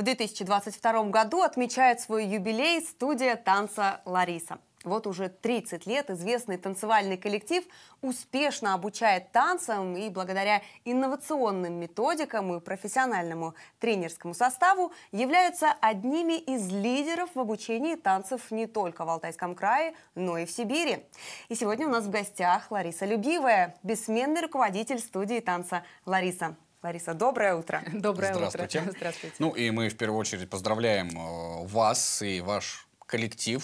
В 2022 году отмечает свой юбилей студия танца «Лариса». Вот уже 30 лет известный танцевальный коллектив успешно обучает танцам и благодаря инновационным методикам и профессиональному тренерскому составу являются одними из лидеров в обучении танцев не только в Алтайском крае, но и в Сибири. И сегодня у нас в гостях Лариса Любивая, бессменный руководитель студии танца «Лариса». Лариса, доброе утро. Доброе Здравствуйте. утро. Здравствуйте. Ну и мы в первую очередь поздравляем э, вас и ваш коллектив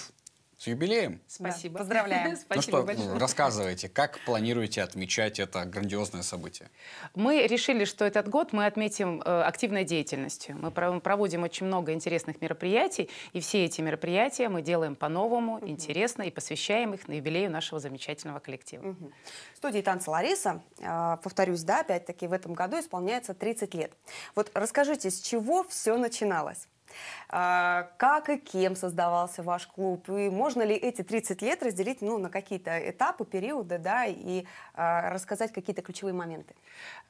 с юбилеем. Спасибо. Да. Поздравляем. Ну Спасибо ну что, большое. Ну, рассказывайте, как планируете отмечать это грандиозное событие? Мы решили, что этот год мы отметим э, активной деятельностью. Мы проводим очень много интересных мероприятий, и все эти мероприятия мы делаем по-новому, угу. интересно, и посвящаем их на юбилею нашего замечательного коллектива. Угу. В студии «Танца Лариса», э, повторюсь, да, опять-таки в этом году исполняется 30 лет. Вот расскажите, с чего все начиналось? А, как и кем создавался ваш клуб? И можно ли эти 30 лет разделить ну, на какие-то этапы, периоды, да, и а, рассказать какие-то ключевые моменты?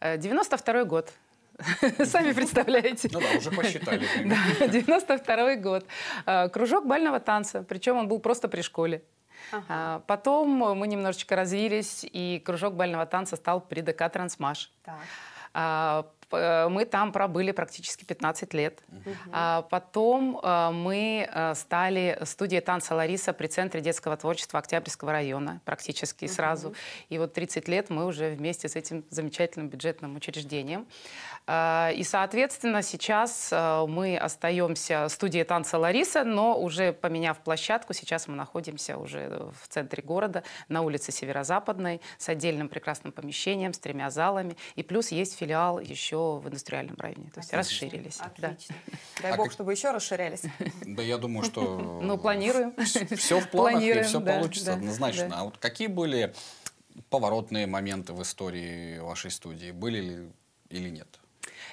92 э, год. Сами представляете. Ну да, уже посчитали. Да, 92 год. Э, кружок бального танца, причем он был просто при школе. Ага. А, потом мы немножечко развились, и кружок бального танца стал при ДК «Трансмаш». Так. Э, мы там пробыли практически 15 лет. А потом э, мы э, стали студией танца Лариса при Центре детского творчества Октябрьского района практически сразу. И вот 30 лет мы уже вместе с этим замечательным бюджетным учреждением. А, и, соответственно, сейчас мы остаемся студией танца Лариса, но уже поменяв площадку, сейчас мы находимся уже в центре города, на улице Северо-Западной, с отдельным прекрасным помещением, с тремя залами. И плюс есть филиал еще еще в индустриальном районе. То есть Отлично. расширились. Отлично. Да. Дай а бог, как... чтобы еще расширялись. Да, я думаю, что... Ну, планируем. Все в планах, и все получится однозначно. А вот какие были поворотные моменты в истории вашей студии? Были ли или нет?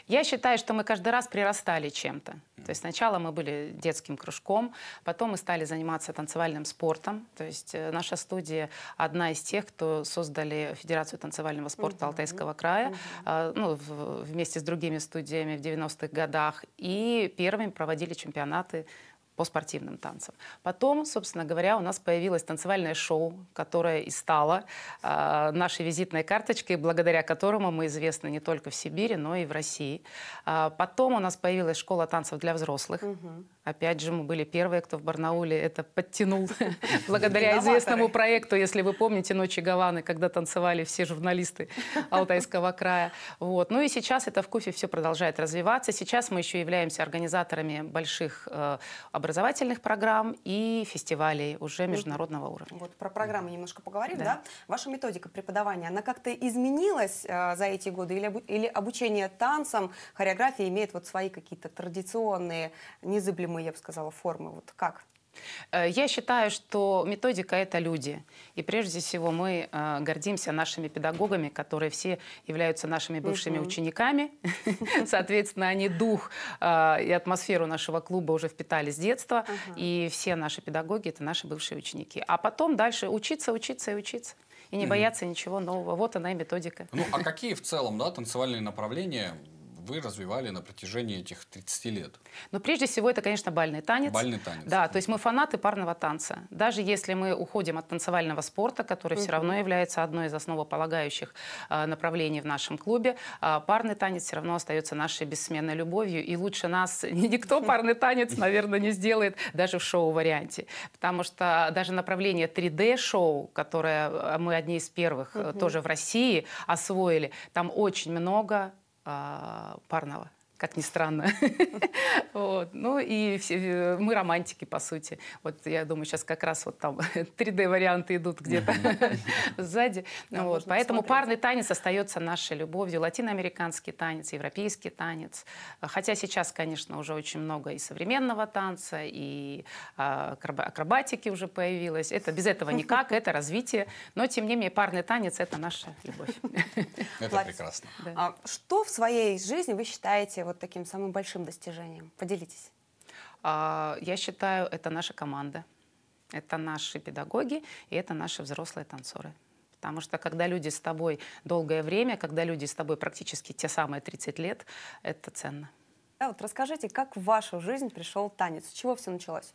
Я считаю, что мы каждый раз прирастали чем-то. То есть сначала мы были детским кружком, потом мы стали заниматься танцевальным спортом. То есть э, наша студия одна из тех, кто создали Федерацию танцевального спорта угу. Алтайского края угу. ну, в, вместе с другими студиями в 90-х годах. И первыми проводили чемпионаты по спортивным танцам. Потом, собственно говоря, у нас появилось танцевальное шоу, которое и стало э, нашей визитной карточкой, благодаря которому мы известны не только в Сибири, но и в России. Э, потом у нас появилась школа танцев для взрослых. Угу. Опять же, мы были первые, кто в Барнауле это подтянул. Благодаря известному проекту, если вы помните «Ночи Гаваны», когда танцевали все журналисты Алтайского края. Вот. Ну и сейчас это в Куфе все продолжает развиваться. Сейчас мы еще являемся организаторами больших э, образовательных программ и фестивалей уже международного уровня. Вот про программы немножко поговорим, да? да? Ваша методика преподавания, она как-то изменилась э, за эти годы или, или обучение танцам, хореография имеет вот свои какие-то традиционные, незыблемые, я бы сказала, формы? Вот как? Э, я считаю, что методика – это люди. И прежде всего мы э, гордимся нашими педагогами, которые все являются нашими бывшими угу. учениками. Соответственно, они дух э, и атмосферу нашего клуба уже впитали с детства. Угу. И все наши педагоги – это наши бывшие ученики. А потом дальше учиться, учиться и учиться. И не угу. бояться ничего нового. Вот она и методика. Ну, а какие в целом да, танцевальные направления вы развивали на протяжении этих 30 лет? Но ну, прежде всего это, конечно, бальный танец. Бальный танец. Да, то есть мы фанаты парного танца. Даже если мы уходим от танцевального спорта, который все равно является одной из основополагающих а, направлений в нашем клубе, а, парный танец все равно остается нашей бессменной любовью. И лучше нас никто парный танец, наверное, не сделает, даже в шоу-варианте. Потому что даже направление 3D-шоу, которое а, мы одни из первых э, тоже в России освоили, там очень много а, парного как ни странно. вот. Ну и все, э, мы романтики, по сути. Вот я думаю, сейчас как раз вот там 3D-варианты идут где-то сзади. Да, вот. Поэтому посмотреть. парный танец остается нашей любовью. Латиноамериканский танец, европейский танец. Хотя сейчас, конечно, уже очень много и современного танца, и а, акробатики уже появилось. Это без этого никак, это развитие. Но, тем не менее, парный танец — это наша любовь. это прекрасно. Да. А что в своей жизни вы считаете вот таким самым большим достижением? Поделитесь. А, я считаю, это наша команда, это наши педагоги и это наши взрослые танцоры. Потому что когда люди с тобой долгое время, когда люди с тобой практически те самые 30 лет, это ценно. Да, вот расскажите, как в вашу жизнь пришел танец? С чего все началось?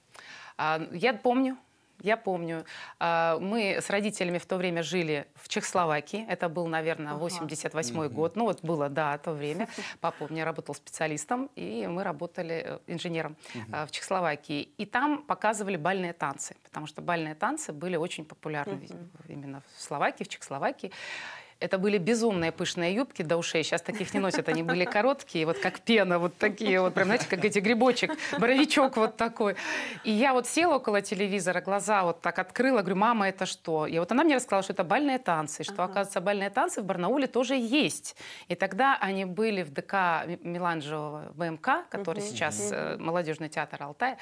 А, я помню, я помню. А, мы с родителями в то время жили в Чехословакии. Это был, наверное, 88 ага. год. Ну вот было, да, то время. Папа у меня работал специалистом, и мы работали э, инженером угу. в Чехословакии. И там показывали бальные танцы, потому что бальные танцы были очень популярны угу. именно в Словакии, в Чехословакии. Это были безумные пышные юбки до ушей. Сейчас таких не носят. Они были короткие, вот как пена, вот такие вот. Прям, знаете, как эти грибочек, боровичок вот такой. И я вот села около телевизора, глаза вот так открыла, говорю, мама, это что? И вот она мне рассказала, что это бальные танцы, что, ага. оказывается, бальные танцы в Барнауле тоже есть. И тогда они были в ДК Меланжевого ВМК, который угу. сейчас угу. молодежный театр Алтая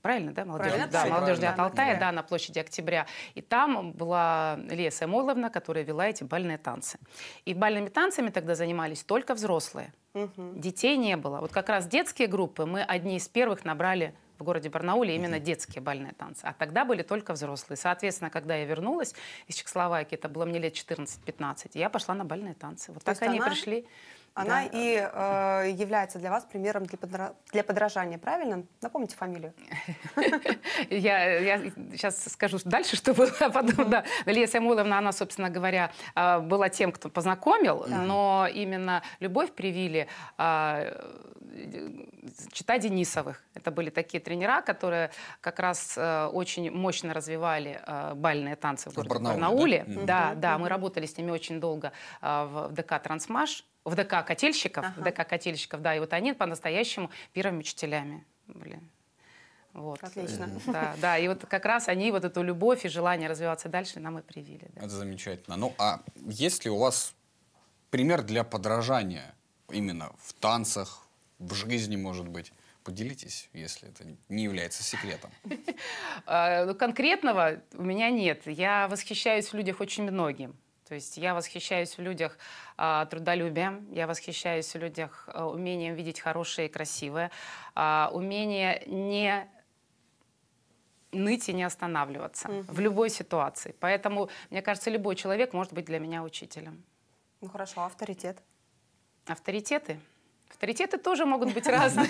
правильно, да, молодежь правильно, да, да, молодежный от Алтая, да, на площади Октября. И там была Леса Эмойловна, которая вела эти бальные танцы. И бальными танцами тогда занимались только взрослые. Угу. Детей не было. Вот как раз детские группы мы одни из первых набрали в городе Барнауле именно детские бальные танцы. А тогда были только взрослые. Соответственно, когда я вернулась из Чехословакии, это было мне лет 14-15, я пошла на бальные танцы. Вот То так они она... пришли. Она да. и э, является для вас примером для, подра... для подражания, правильно? Напомните фамилию. Я, я сейчас скажу дальше, что было а потом. Да. Лилия Самойловна, она, собственно говоря, э, была тем, кто познакомил, но именно любовь привили а, чита Денисовых. Это были такие тренера, которые как раз э, очень мощно развивали э, бальные танцы в городе Барнауле. Барнауле. Да, да, mm-hmm. мы работали с ними очень долго э, в ДК «Трансмаш», в ДК «Котельщиков», ага. в ДК «Котельщиков», да, и вот они по-настоящему первыми учителями были. Вот. Отлично. Да, да, и вот как раз они вот эту любовь и желание развиваться дальше нам и привили. Да. Это замечательно. Ну, а есть ли у вас пример для подражания именно в танцах, в жизни, может быть. Поделитесь, если это не является секретом. А, ну, конкретного у меня нет. Я восхищаюсь в людях очень многим. То есть я восхищаюсь в людях э, трудолюбием, я восхищаюсь в людях э, умением видеть хорошее и красивое, э, умение не ныть и не останавливаться угу. в любой ситуации. Поэтому, мне кажется, любой человек может быть для меня учителем. Ну хорошо, авторитет? Авторитеты? Авторитеты тоже могут быть разные.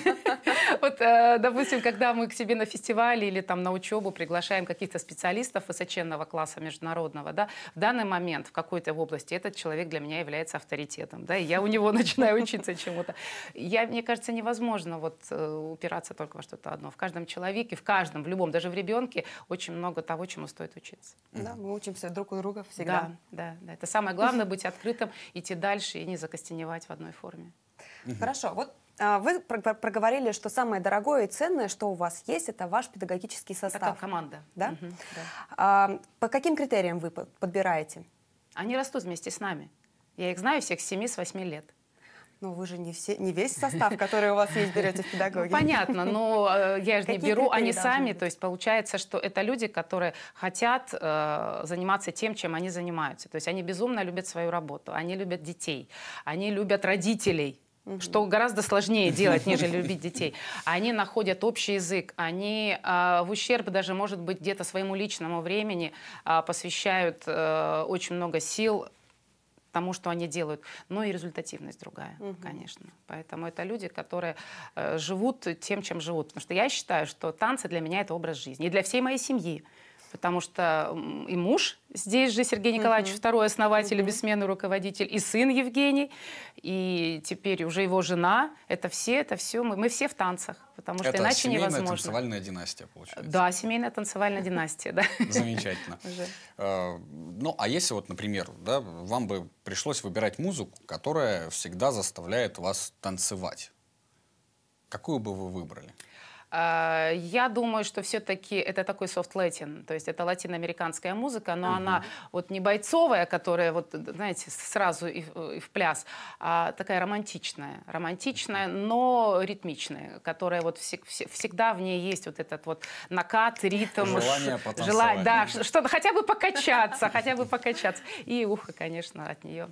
Вот, э, допустим, когда мы к себе на фестивале или там на учебу приглашаем каких-то специалистов высоченного класса международного, да, в данный момент в какой-то области этот человек для меня является авторитетом, да, и я у него начинаю учиться чему-то. Я, мне кажется, невозможно вот э, упираться только во что-то одно. В каждом человеке, в каждом, в любом, даже в ребенке очень много того, чему стоит учиться. Да, мы учимся друг у друга всегда. Да, да, да. Это самое главное быть открытым, идти дальше и не закостеневать в одной форме. Хорошо, вот а, вы проговорили, что самое дорогое и ценное, что у вас есть, это ваш педагогический состав. Такая команда. Да? Угу, да. А, по каким критериям вы подбираете? Они растут вместе с нами. Я их знаю всех с 7 с лет. Ну, вы же не, все, не весь состав, который у вас есть, берете в педагоги. Ну, понятно, но э, я же не беру, они сами. Быть? То есть получается, что это люди, которые хотят э, заниматься тем, чем они занимаются. То есть они безумно любят свою работу, они любят детей, они любят родителей что гораздо сложнее делать, нежели любить детей. Они находят общий язык, они э, в ущерб даже, может быть, где-то своему личному времени э, посвящают э, очень много сил тому, что они делают, но и результативность другая, угу. конечно. Поэтому это люди, которые э, живут тем, чем живут. Потому что я считаю, что танцы для меня это образ жизни. И для всей моей семьи потому что и муж здесь же, Сергей Николаевич, mm-hmm. второй основатель mm-hmm. и бессменный руководитель, и сын Евгений, и теперь уже его жена. Это все, это все, мы, мы все в танцах, потому что это иначе невозможно. Это семейная танцевальная династия, получается. Да, семейная танцевальная династия, да. Замечательно. Э, ну, а если вот, например, да, вам бы пришлось выбирать музыку, которая всегда заставляет вас танцевать, какую бы вы выбрали? А, я думаю, что все-таки это такой софт латин, то есть это латиноамериканская музыка, но угу. она вот не бойцовая, которая вот, знаете, сразу и, и в пляс, а такая романтичная, романтичная, но ритмичная, которая вот вс вс всегда в ней есть вот этот вот накат, ритм, желание, желание, да, что-то хотя бы покачаться, хотя бы покачаться, и ухо, конечно, от нее.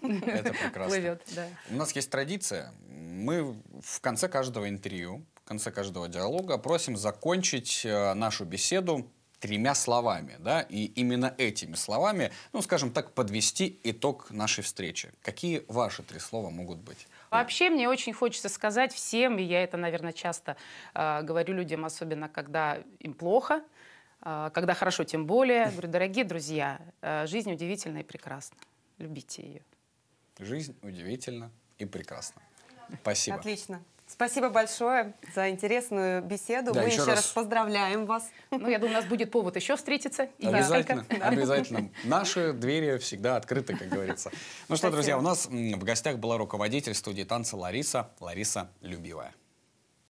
Это прекрасно. Плывет, да. У нас есть традиция. Мы в конце каждого интервью в конце каждого диалога просим закончить э, нашу беседу тремя словами, да, и именно этими словами, ну, скажем так, подвести итог нашей встречи. Какие ваши три слова могут быть? Вообще мне очень хочется сказать всем, и я это, наверное, часто э, говорю людям, особенно когда им плохо, э, когда хорошо, тем более. Говорю, дорогие друзья, э, жизнь удивительна и прекрасна. Любите ее. Жизнь удивительна и прекрасна. Спасибо. Отлично. Спасибо большое за интересную беседу. Да, Мы еще, раз. раз поздравляем вас. Ну, я думаю, у нас будет повод еще встретиться. Обязательно, да. обязательно. Наши двери всегда открыты, как говорится. Ну что, Спасибо. друзья, у нас в гостях была руководитель студии танца Лариса, Лариса Любивая.